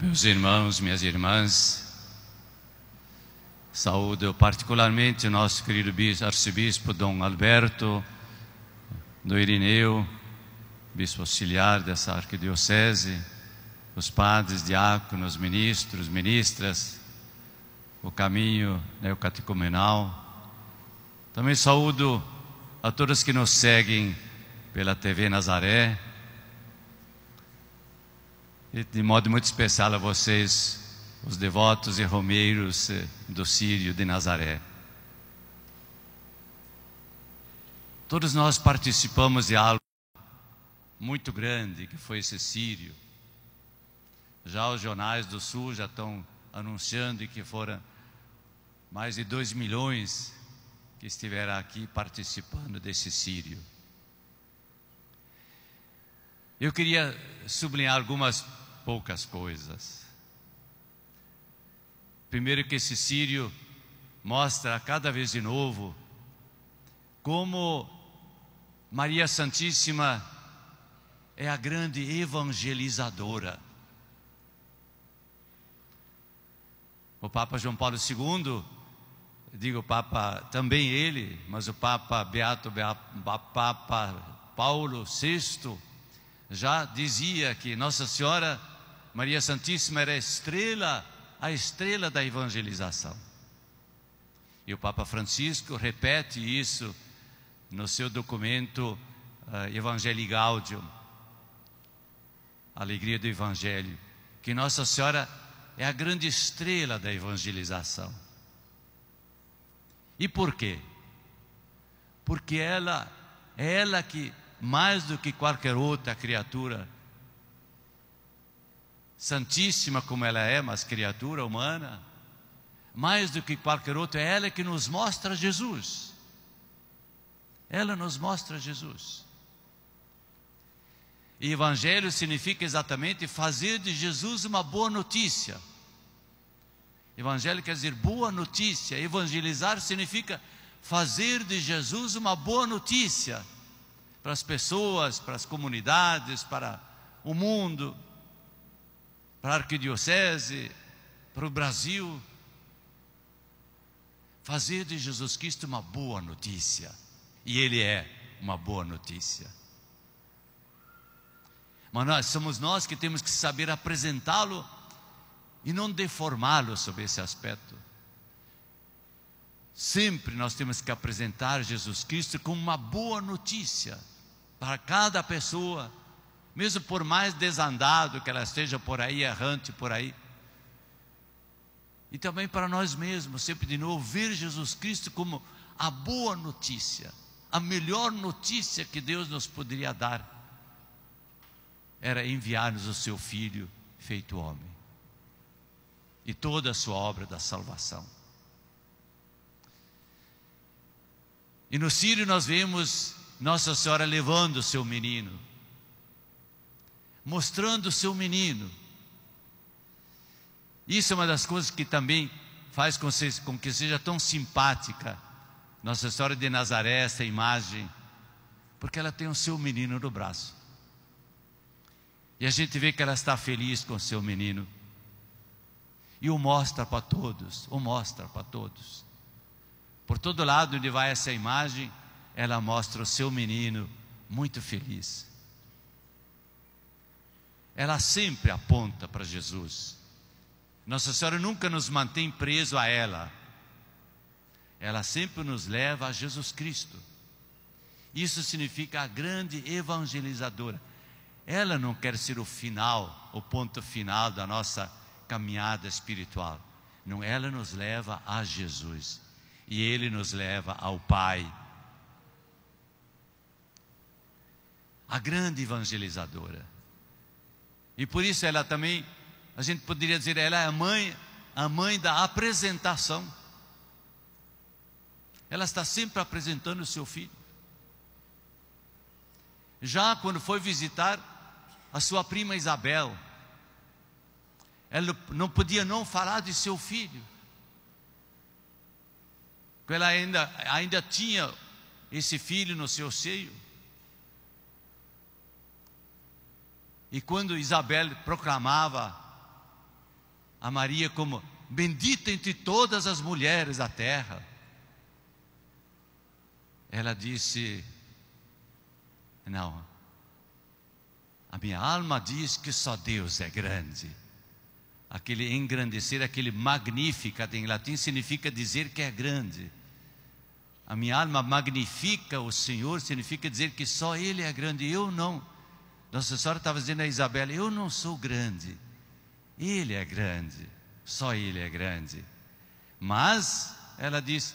Meus irmãos, minhas irmãs, saúdo particularmente o nosso querido arcebispo Dom Alberto do Irineu, bispo auxiliar dessa arquidiocese, os padres, diáconos, ministros, ministras, o caminho neocatecumenal. Né, Também saúdo a todos que nos seguem pela TV Nazaré, e de modo muito especial a vocês, os devotos e romeiros eh, do Sírio de Nazaré. Todos nós participamos de algo muito grande que foi esse Sírio. Já os jornais do Sul já estão anunciando que foram mais de 2 milhões que estiveram aqui participando desse Sírio. Eu queria sublinhar algumas poucas coisas. Primeiro, que esse Sírio mostra cada vez de novo como Maria Santíssima é a grande evangelizadora. O Papa João Paulo II, digo o Papa, também ele, mas o Papa Beato, Beato Papa Paulo VI, já dizia que Nossa Senhora Maria Santíssima era a estrela, a estrela da evangelização. E o Papa Francisco repete isso no seu documento uh, Evangelii Gaudium, Alegria do Evangelho, que Nossa Senhora é a grande estrela da evangelização. E por quê? Porque ela é ela que mais do que qualquer outra criatura. Santíssima como ela é, mas criatura humana, mais do que qualquer outra, é ela que nos mostra Jesus. Ela nos mostra Jesus. E evangelho significa exatamente fazer de Jesus uma boa notícia. Evangelho quer dizer boa notícia. Evangelizar significa fazer de Jesus uma boa notícia para as pessoas, para as comunidades, para o mundo, para a arquidiocese, para o Brasil. Fazer de Jesus Cristo uma boa notícia. E Ele é uma boa notícia. Mas nós somos nós que temos que saber apresentá-lo e não deformá-lo sobre esse aspecto. Sempre nós temos que apresentar Jesus Cristo como uma boa notícia para cada pessoa, mesmo por mais desandado que ela esteja por aí, errante por aí. E também para nós mesmos, sempre de novo, ver Jesus Cristo como a boa notícia, a melhor notícia que Deus nos poderia dar, era enviar-nos o seu Filho feito homem e toda a sua obra da salvação. E no Sírio nós vemos nossa Senhora levando o seu menino, mostrando o seu menino. Isso é uma das coisas que também faz com que seja tão simpática Nossa Senhora de Nazaré, essa imagem, porque ela tem o seu menino no braço. E a gente vê que ela está feliz com o seu menino. E o mostra para todos, o mostra para todos. Por todo lado onde vai essa imagem, ela mostra o seu menino muito feliz. Ela sempre aponta para Jesus. Nossa Senhora nunca nos mantém preso a ela. Ela sempre nos leva a Jesus Cristo. Isso significa a grande evangelizadora. Ela não quer ser o final, o ponto final da nossa caminhada espiritual. Não, ela nos leva a Jesus. E ele nos leva ao Pai a grande evangelizadora. E por isso ela também, a gente poderia dizer, ela é a mãe, a mãe da apresentação. Ela está sempre apresentando o seu filho. Já quando foi visitar a sua prima Isabel, ela não podia não falar de seu filho. Ela ainda, ainda tinha esse filho no seu seio. E quando Isabel proclamava a Maria como bendita entre todas as mulheres da terra, ela disse: Não, a minha alma diz que só Deus é grande. Aquele engrandecer, aquele magnífica, em latim significa dizer que é grande. A minha alma magnifica o Senhor, significa dizer que só Ele é grande, eu não. Nossa Senhora estava dizendo a Isabela: Eu não sou grande, ele é grande, só ele é grande. Mas, ela diz: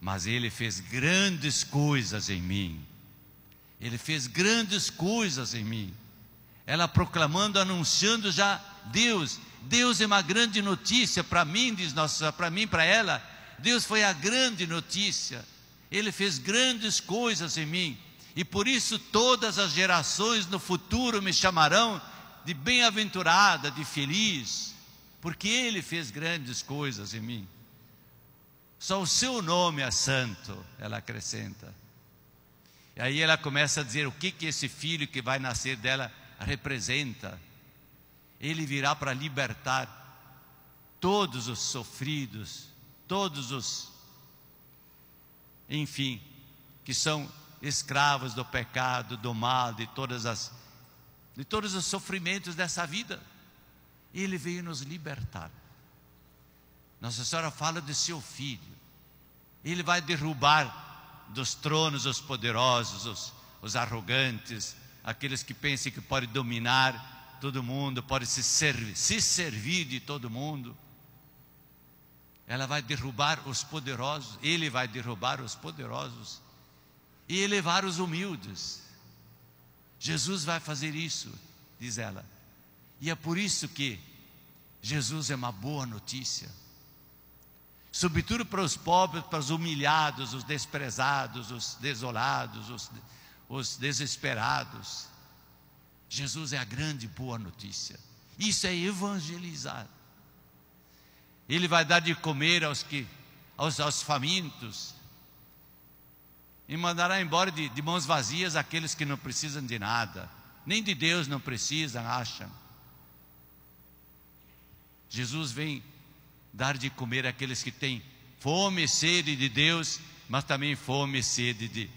Mas ele fez grandes coisas em mim. Ele fez grandes coisas em mim. Ela proclamando, anunciando já Deus. Deus é uma grande notícia para mim, diz Nossa para mim, para ela. Deus foi a grande notícia. Ele fez grandes coisas em mim. E por isso todas as gerações no futuro me chamarão de bem-aventurada, de feliz, porque ele fez grandes coisas em mim. Só o seu nome é santo, ela acrescenta. E aí ela começa a dizer o que que esse filho que vai nascer dela representa. Ele virá para libertar todos os sofridos, todos os enfim, que são escravos do pecado, do mal, de, todas as, de todos os sofrimentos dessa vida. Ele veio nos libertar. Nossa Senhora fala de seu filho. Ele vai derrubar dos tronos os poderosos, os, os arrogantes, aqueles que pensam que pode dominar todo mundo, pode se, servir, se servir de todo mundo. Ela vai derrubar os poderosos, ele vai derrubar os poderosos e elevar os humildes. Jesus vai fazer isso, diz ela. E é por isso que Jesus é uma boa notícia. Sobretudo para os pobres, para os humilhados, os desprezados, os desolados, os, os desesperados. Jesus é a grande boa notícia. Isso é evangelizar. Ele vai dar de comer aos que aos, aos famintos, e mandará embora de, de mãos vazias aqueles que não precisam de nada, nem de Deus não precisam, acham. Jesus vem dar de comer àqueles que têm fome e sede de Deus, mas também fome e sede de,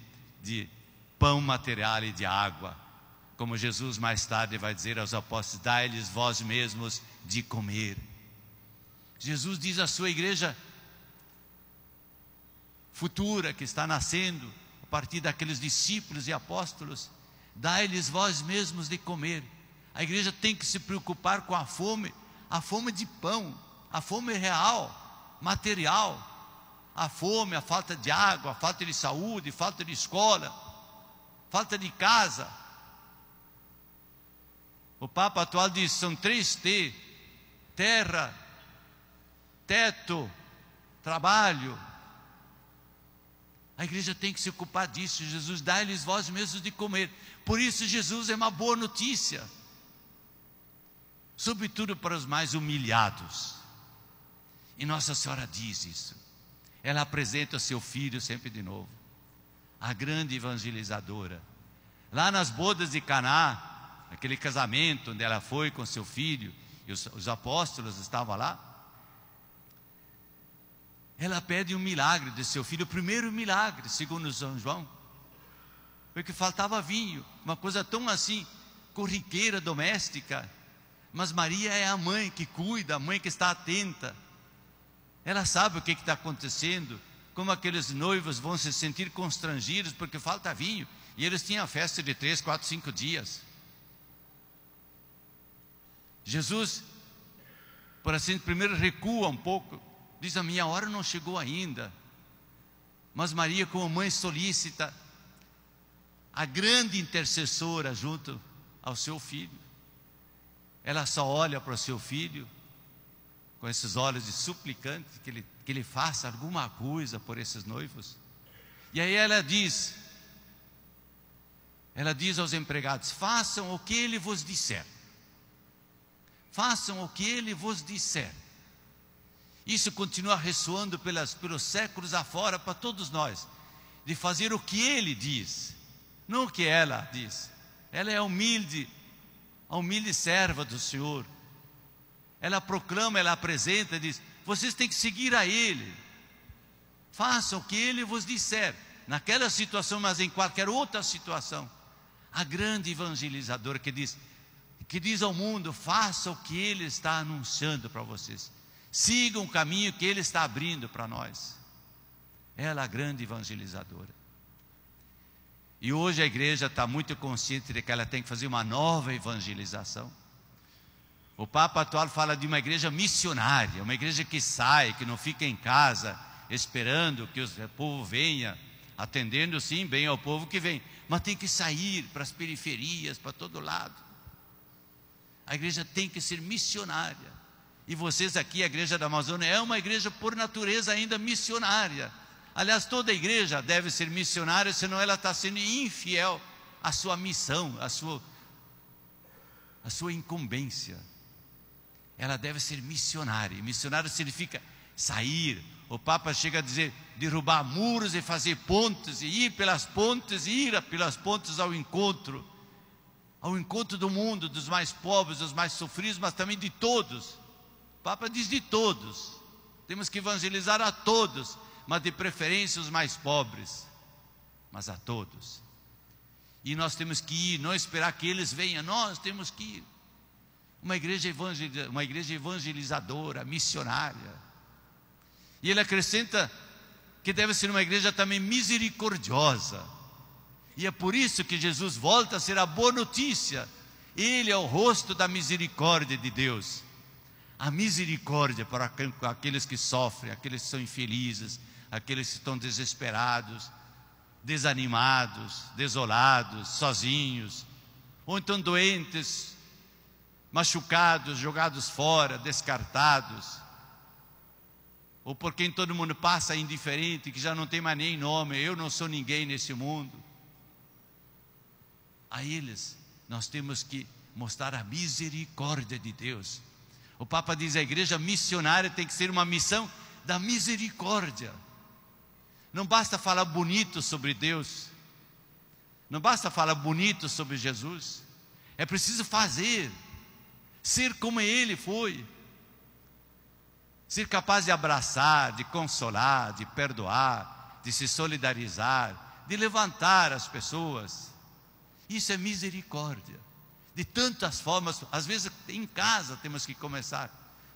de pão material e de água. Como Jesus mais tarde vai dizer aos apóstolos: dai-lhes vós mesmos de comer. Jesus diz à sua igreja futura que está nascendo, partir daqueles discípulos e apóstolos, dai-lhes vós mesmos de comer. A igreja tem que se preocupar com a fome, a fome de pão, a fome real, material, a fome, a falta de água, a falta de saúde, falta de escola, falta de casa. O Papa atual diz: são três T: terra, teto, trabalho a igreja tem que se ocupar disso. Jesus dá-lhes vós mesmos de comer. Por isso, Jesus é uma boa notícia, sobretudo para os mais humilhados. E Nossa Senhora diz isso. Ela apresenta seu filho sempre de novo, a grande evangelizadora. Lá nas bodas de Caná, aquele casamento onde ela foi com seu filho, e os, os apóstolos estavam lá, ela pede um milagre de seu filho, o primeiro milagre, segundo São João. Porque faltava vinho, uma coisa tão assim, corriqueira, doméstica. Mas Maria é a mãe que cuida, a mãe que está atenta. Ela sabe o que está acontecendo, como aqueles noivos vão se sentir constrangidos porque falta vinho. E eles tinham a festa de três, quatro, cinco dias. Jesus, por assim, primeiro recua um pouco, Diz: A minha hora não chegou ainda. Mas Maria, como mãe solícita, a grande intercessora junto ao seu filho, ela só olha para o seu filho com esses olhos de suplicante que ele, que ele faça alguma coisa por esses noivos. E aí ela diz: ela diz aos empregados: façam o que ele vos disser. Façam o que ele vos disser. Isso continua ressoando pelas, pelos séculos afora para todos nós, de fazer o que ele diz, não o que ela diz. Ela é humilde, a humilde serva do Senhor. Ela proclama, ela apresenta, diz: vocês têm que seguir a ele, façam o que ele vos disser, naquela situação, mas em qualquer outra situação. A grande evangelizadora que diz, que diz ao mundo: faça o que ele está anunciando para vocês. Siga o caminho que Ele está abrindo para nós. Ela é a grande evangelizadora. E hoje a igreja está muito consciente de que ela tem que fazer uma nova evangelização. O Papa atual fala de uma igreja missionária, uma igreja que sai, que não fica em casa esperando que o povo venha, atendendo sim bem ao povo que vem, mas tem que sair para as periferias, para todo lado. A igreja tem que ser missionária. E vocês aqui, a igreja da Amazônia, é uma igreja por natureza ainda missionária. Aliás, toda igreja deve ser missionária, senão ela está sendo infiel à sua missão, à sua, à sua incumbência. Ela deve ser missionária. Missionário significa sair. O Papa chega a dizer derrubar muros e fazer pontes, e ir pelas pontes, e ir pelas pontes ao encontro ao encontro do mundo, dos mais pobres, dos mais sofridos, mas também de todos Papa diz de todos. Temos que evangelizar a todos, mas de preferência os mais pobres, mas a todos. E nós temos que ir, não esperar que eles venham, nós temos que ir. Uma igreja, evangel... uma igreja evangelizadora, missionária. E ele acrescenta que deve ser uma igreja também misericordiosa. E é por isso que Jesus volta a ser a boa notícia. Ele é o rosto da misericórdia de Deus a misericórdia para aqueles que sofrem, aqueles que são infelizes, aqueles que estão desesperados, desanimados, desolados, sozinhos, ou então doentes, machucados, jogados fora, descartados, ou por quem todo mundo passa indiferente, que já não tem mais nem nome, eu não sou ninguém nesse mundo. A eles nós temos que mostrar a misericórdia de Deus o Papa diz: a igreja missionária tem que ser uma missão da misericórdia. Não basta falar bonito sobre Deus, não basta falar bonito sobre Jesus, é preciso fazer, ser como ele foi, ser capaz de abraçar, de consolar, de perdoar, de se solidarizar, de levantar as pessoas. Isso é misericórdia de tantas formas. Às vezes em casa temos que começar.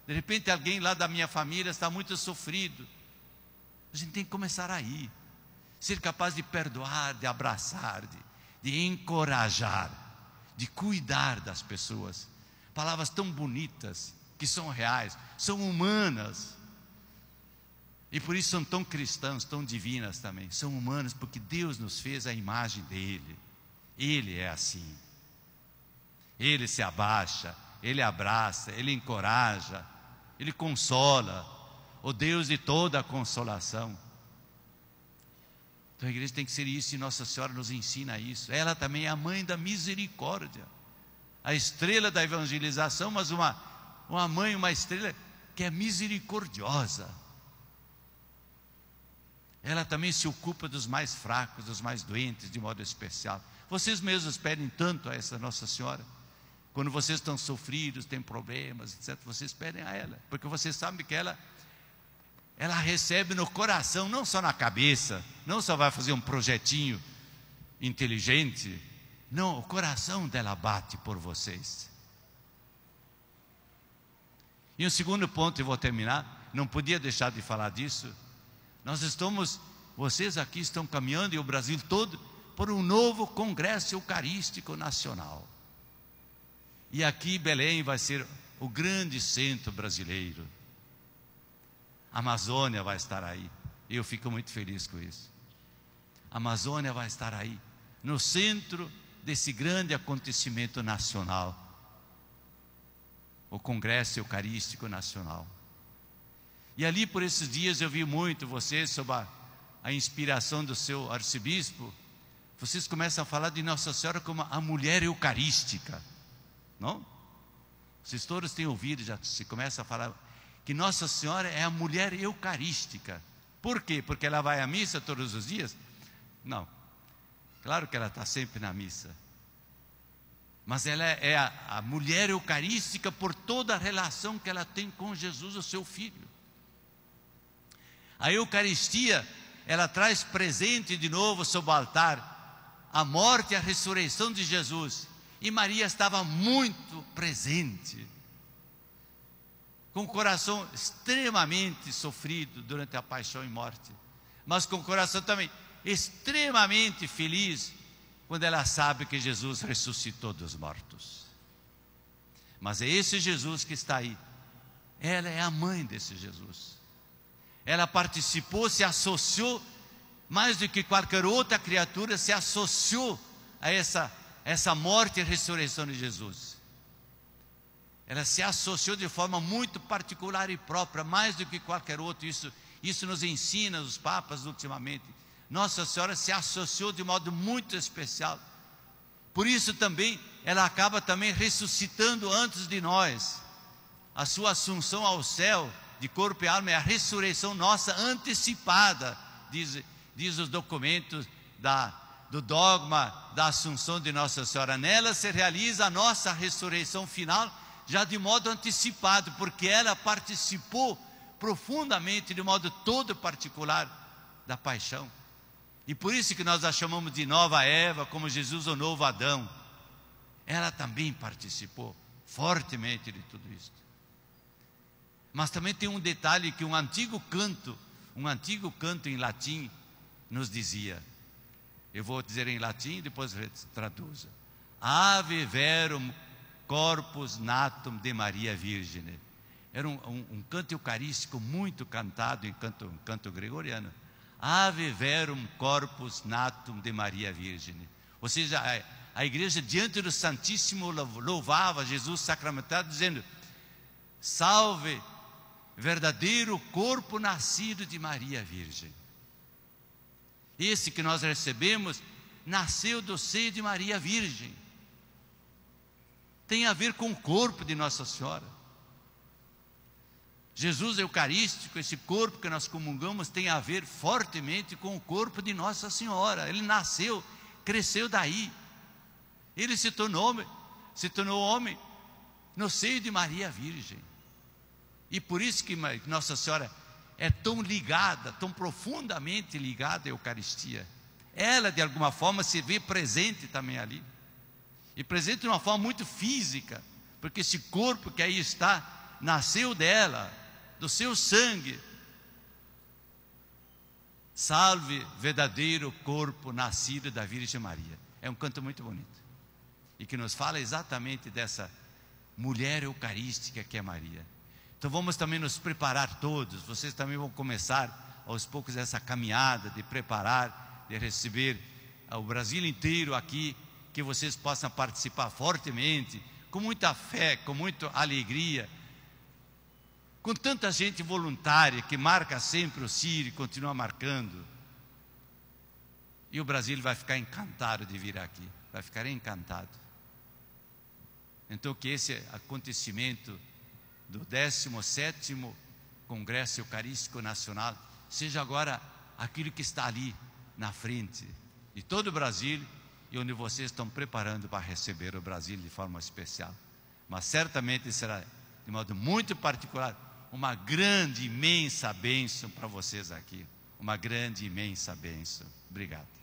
De repente alguém lá da minha família está muito sofrido. A gente tem que começar aí. Ser capaz de perdoar, de abraçar, de, de encorajar, de cuidar das pessoas. Palavras tão bonitas, que são reais, são humanas. E por isso são tão cristãs, tão divinas também. São humanas porque Deus nos fez a imagem dele. Ele é assim. Ele se abaixa, ele abraça, ele encoraja, ele consola. O Deus de toda a consolação. Então a igreja tem que ser isso e Nossa Senhora nos ensina isso. Ela também é a mãe da misericórdia, a estrela da evangelização, mas uma, uma mãe, uma estrela que é misericordiosa. Ela também se ocupa dos mais fracos, dos mais doentes, de modo especial. Vocês mesmos pedem tanto a essa Nossa Senhora. Quando vocês estão sofridos, têm problemas, etc., vocês pedem a ela, porque vocês sabem que ela ela recebe no coração, não só na cabeça, não só vai fazer um projetinho inteligente, não, o coração dela bate por vocês. E um segundo ponto, e vou terminar, não podia deixar de falar disso. Nós estamos, vocês aqui estão caminhando e o Brasil todo, por um novo Congresso Eucarístico Nacional. E aqui Belém vai ser o grande centro brasileiro. A Amazônia vai estar aí. eu fico muito feliz com isso. A Amazônia vai estar aí, no centro desse grande acontecimento nacional o Congresso Eucarístico Nacional. E ali, por esses dias, eu vi muito vocês sob a, a inspiração do seu arcebispo. Vocês começam a falar de Nossa Senhora como a mulher eucarística. Não? Vocês todos têm ouvido, já se começa a falar, que Nossa Senhora é a mulher eucarística. Por quê? Porque ela vai à missa todos os dias? Não. Claro que ela está sempre na missa. Mas ela é a, a mulher eucarística por toda a relação que ela tem com Jesus, o seu filho. A Eucaristia, ela traz presente de novo sobre o altar a morte e a ressurreição de Jesus. E Maria estava muito presente, com o coração extremamente sofrido durante a paixão e morte, mas com o coração também extremamente feliz quando ela sabe que Jesus ressuscitou dos mortos. Mas é esse Jesus que está aí. Ela é a mãe desse Jesus. Ela participou, se associou, mais do que qualquer outra criatura, se associou a essa essa morte e ressurreição de Jesus. Ela se associou de forma muito particular e própria, mais do que qualquer outro. Isso, isso nos ensina os papas ultimamente. Nossa Senhora se associou de modo muito especial. Por isso também ela acaba também ressuscitando antes de nós. A sua assunção ao céu de corpo e alma é a ressurreição nossa antecipada, diz, diz os documentos da do dogma da Assunção de Nossa Senhora. Nela se realiza a nossa ressurreição final, já de modo antecipado, porque ela participou profundamente, de modo todo particular, da paixão. E por isso que nós a chamamos de nova Eva, como Jesus o novo Adão. Ela também participou fortemente de tudo isso. Mas também tem um detalhe que um antigo canto, um antigo canto em latim, nos dizia: eu vou dizer em latim, e depois traduza. Ave verum corpus natum de Maria Virgine. Era um, um, um canto eucarístico muito cantado em canto, um canto gregoriano. Ave verum corpus natum de Maria Virgine. Ou seja, a, a igreja diante do Santíssimo louvava Jesus sacramentado, dizendo: Salve, verdadeiro corpo nascido de Maria Virgem. Esse que nós recebemos nasceu do seio de Maria Virgem. Tem a ver com o corpo de Nossa Senhora. Jesus Eucarístico, esse corpo que nós comungamos, tem a ver fortemente com o corpo de Nossa Senhora. Ele nasceu, cresceu daí. Ele se tornou homem, se tornou homem no seio de Maria Virgem. E por isso que Nossa Senhora é tão ligada, tão profundamente ligada à Eucaristia. Ela, de alguma forma, se vê presente também ali. E presente de uma forma muito física, porque esse corpo que aí está nasceu dela, do seu sangue. Salve, verdadeiro corpo nascido da Virgem Maria. É um canto muito bonito e que nos fala exatamente dessa mulher eucarística que é Maria. Então vamos também nos preparar todos. Vocês também vão começar aos poucos essa caminhada de preparar, de receber ah, o Brasil inteiro aqui, que vocês possam participar fortemente, com muita fé, com muita alegria, com tanta gente voluntária que marca sempre o e continua marcando. E o Brasil vai ficar encantado de vir aqui, vai ficar encantado. Então que esse acontecimento do 17 Congresso Eucarístico Nacional seja agora aquilo que está ali na frente de todo o Brasil e onde vocês estão preparando para receber o Brasil de forma especial. Mas certamente será, de modo muito particular, uma grande, imensa bênção para vocês aqui. Uma grande, imensa bênção. Obrigado.